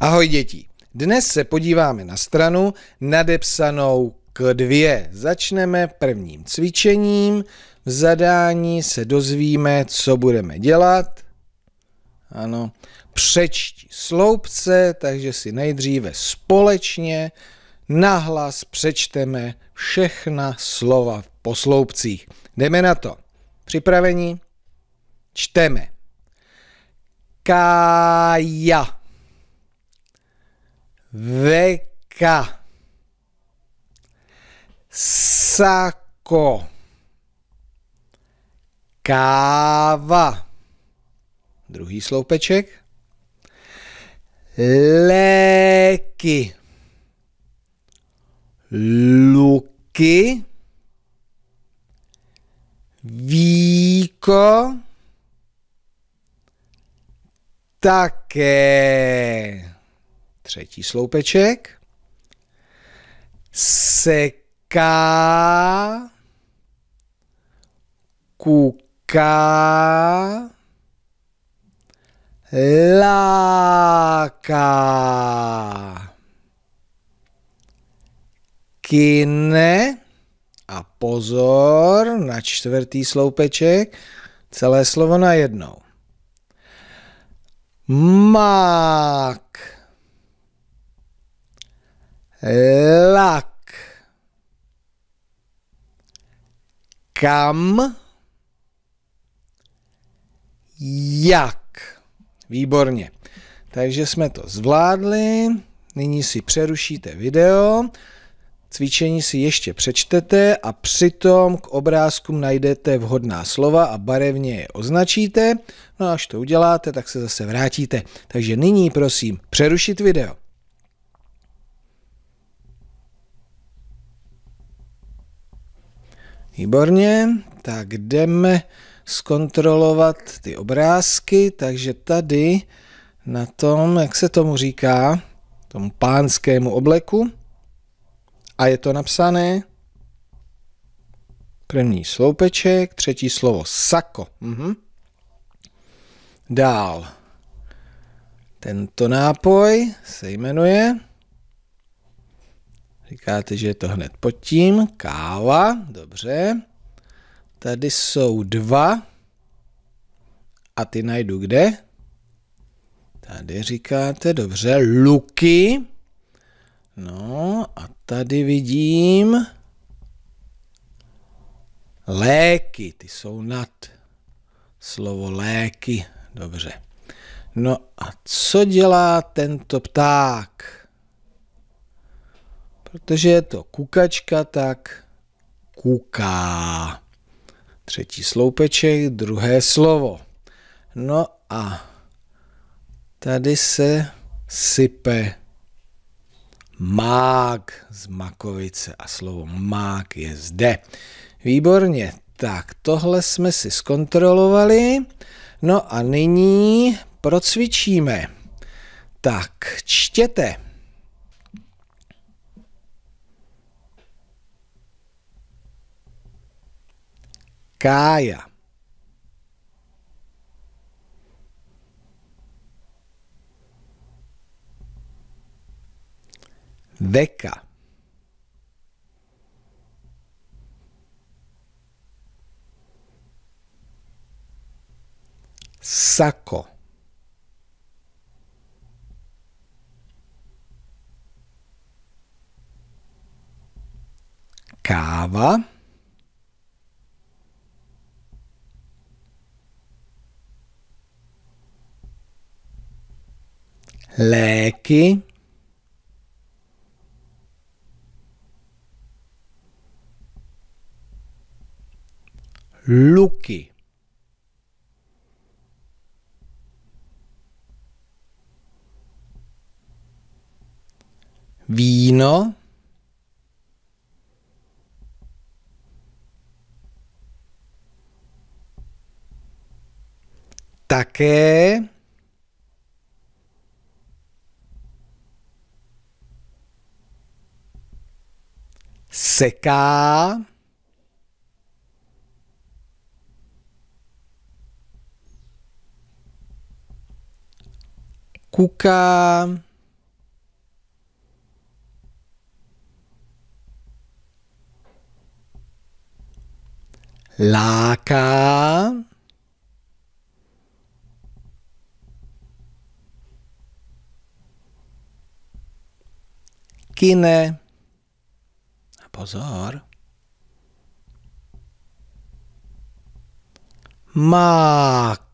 Ahoj děti, dnes se podíváme na stranu nadepsanou k dvě. Začneme prvním cvičením, v zadání se dozvíme, co budeme dělat. Ano, přečti sloupce, takže si nejdříve společně nahlas přečteme všechna slova po sloupcích. Jdeme na to. Připravení? Čteme. Kája. Veka. Sako. Káva. Druhý sloupeček. Léky. Luky. Víko. Také třetí sloupeček, seká, kuká, láká, kine a pozor na čtvrtý sloupeček, celé slovo na jednou. Mák lak. Kam? Jak? Výborně. Takže jsme to zvládli. Nyní si přerušíte video. Cvičení si ještě přečtete a přitom k obrázkům najdete vhodná slova a barevně je označíte. No a až to uděláte, tak se zase vrátíte. Takže nyní prosím přerušit video. Výborně, tak jdeme zkontrolovat ty obrázky, takže tady na tom, jak se tomu říká, tomu pánskému obleku, a je to napsané první sloupeček, třetí slovo sako. Mhm. Dál. Tento nápoj se jmenuje Říkáte, že je to hned pod tím. Káva, dobře. Tady jsou dva. A ty najdu kde? Tady říkáte, dobře, luky. No a tady vidím léky, ty jsou nad slovo léky, dobře. No a co dělá tento pták? Protože je to kukačka, tak kuká. Třetí sloupeček, druhé slovo. No a tady se sype mák z Makovice a slovo mák je zde. Výborně, tak tohle jsme si zkontrolovali. No a nyní procvičíme. Tak čtěte. caia. Deca. Saco. Cava. lechi, lucchi. Vino. Také. secar. Cuca. Laca. Quiné. बाजार माक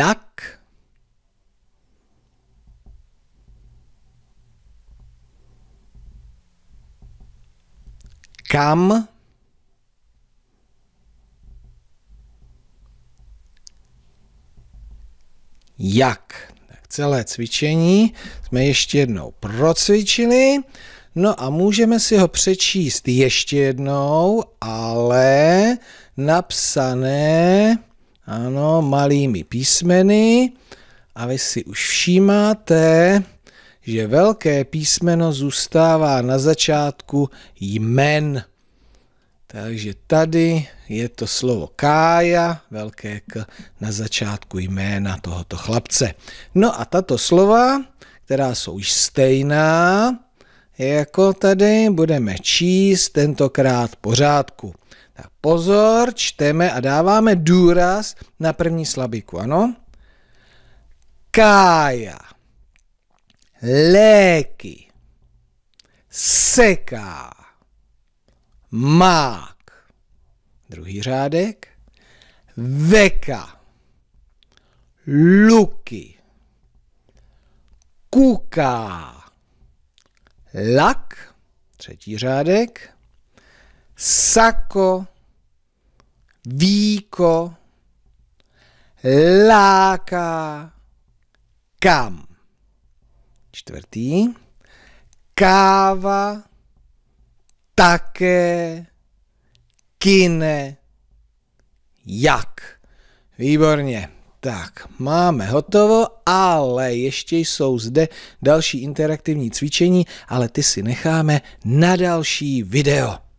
लक cam jak. Tak celé cvičení jsme ještě jednou procvičili. No a můžeme si ho přečíst ještě jednou, ale napsané, ano, malými písmeny. A vy si už všímáte, že velké písmeno zůstává na začátku jmen. Takže tady je to slovo Kája, velké K na začátku jména tohoto chlapce. No a tato slova, která jsou již stejná, jako tady budeme číst tentokrát pořádku. Tak pozor, čteme a dáváme důraz na první slabiku, ano? Kája, léky, seká, mák. Druhý řádek, veka, luky, kuká, lak, třetí řádek, sako, víko, Láka. kam. Čtvrtý. Káva, také, kine jak. Výborně. Tak, máme hotovo, ale ještě jsou zde další interaktivní cvičení, ale ty si necháme na další video.